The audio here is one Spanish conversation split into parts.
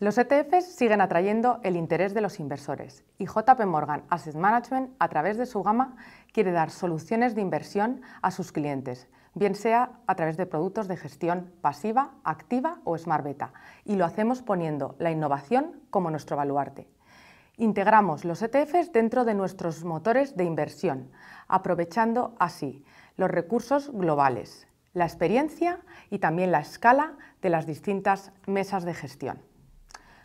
Los ETFs siguen atrayendo el interés de los inversores y JP Morgan Asset Management, a través de su gama, quiere dar soluciones de inversión a sus clientes, bien sea a través de productos de gestión pasiva, activa o smart beta, y lo hacemos poniendo la innovación como nuestro baluarte. Integramos los ETFs dentro de nuestros motores de inversión, aprovechando así los recursos globales, la experiencia y también la escala de las distintas mesas de gestión.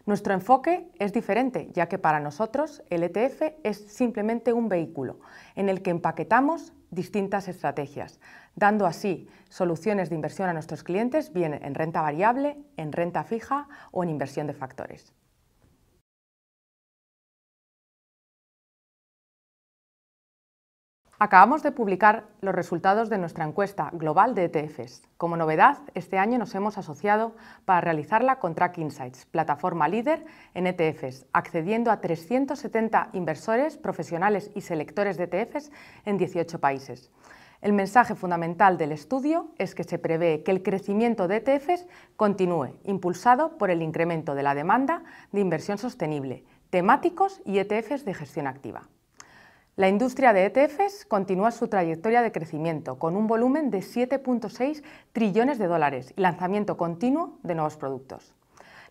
Nuestro enfoque es diferente, ya que para nosotros el ETF es simplemente un vehículo en el que empaquetamos distintas estrategias, dando así soluciones de inversión a nuestros clientes bien en renta variable, en renta fija o en inversión de factores. Acabamos de publicar los resultados de nuestra encuesta global de ETFs. Como novedad, este año nos hemos asociado para realizarla con Track Insights, plataforma líder en ETFs, accediendo a 370 inversores, profesionales y selectores de ETFs en 18 países. El mensaje fundamental del estudio es que se prevé que el crecimiento de ETFs continúe, impulsado por el incremento de la demanda de inversión sostenible, temáticos y ETFs de gestión activa. La industria de ETFs continúa su trayectoria de crecimiento, con un volumen de 7.6 trillones de dólares y lanzamiento continuo de nuevos productos.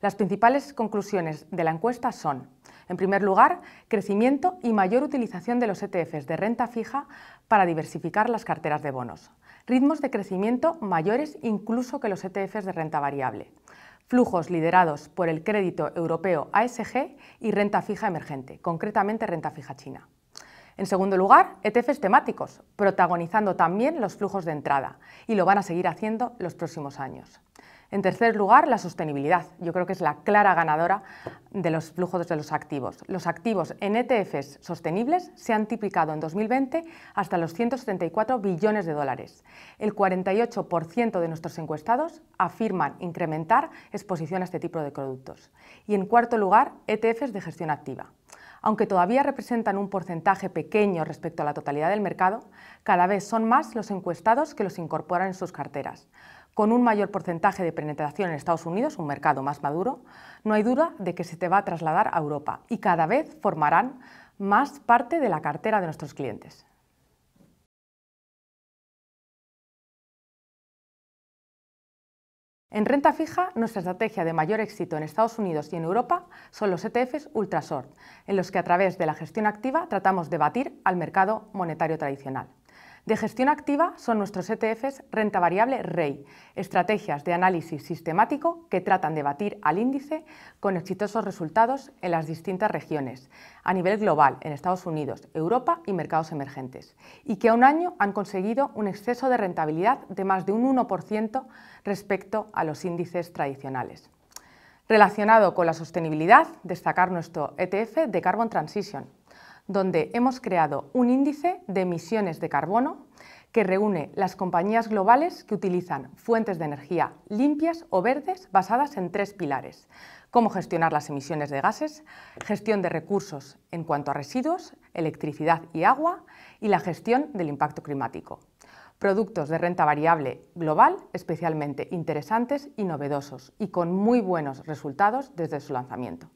Las principales conclusiones de la encuesta son, en primer lugar, crecimiento y mayor utilización de los ETFs de renta fija para diversificar las carteras de bonos, ritmos de crecimiento mayores incluso que los ETFs de renta variable, flujos liderados por el crédito europeo ASG y renta fija emergente, concretamente renta fija china. En segundo lugar, ETFs temáticos, protagonizando también los flujos de entrada, y lo van a seguir haciendo los próximos años. En tercer lugar, la sostenibilidad. Yo creo que es la clara ganadora de los flujos de los activos. Los activos en ETFs sostenibles se han triplicado en 2020 hasta los 174 billones de dólares. El 48% de nuestros encuestados afirman incrementar exposición a este tipo de productos. Y en cuarto lugar, ETFs de gestión activa. Aunque todavía representan un porcentaje pequeño respecto a la totalidad del mercado, cada vez son más los encuestados que los incorporan en sus carteras. Con un mayor porcentaje de penetración en Estados Unidos, un mercado más maduro, no hay duda de que se te va a trasladar a Europa y cada vez formarán más parte de la cartera de nuestros clientes. En renta fija, nuestra estrategia de mayor éxito en Estados Unidos y en Europa son los ETFs UltraSort, en los que a través de la gestión activa tratamos de batir al mercado monetario tradicional. De gestión activa son nuestros ETFs Renta Variable REI, estrategias de análisis sistemático que tratan de batir al índice con exitosos resultados en las distintas regiones, a nivel global, en Estados Unidos, Europa y mercados emergentes, y que a un año han conseguido un exceso de rentabilidad de más de un 1% respecto a los índices tradicionales. Relacionado con la sostenibilidad, destacar nuestro ETF de Carbon Transition, donde hemos creado un índice de emisiones de carbono que reúne las compañías globales que utilizan fuentes de energía limpias o verdes basadas en tres pilares. Cómo gestionar las emisiones de gases, gestión de recursos en cuanto a residuos, electricidad y agua y la gestión del impacto climático. Productos de renta variable global especialmente interesantes y novedosos y con muy buenos resultados desde su lanzamiento.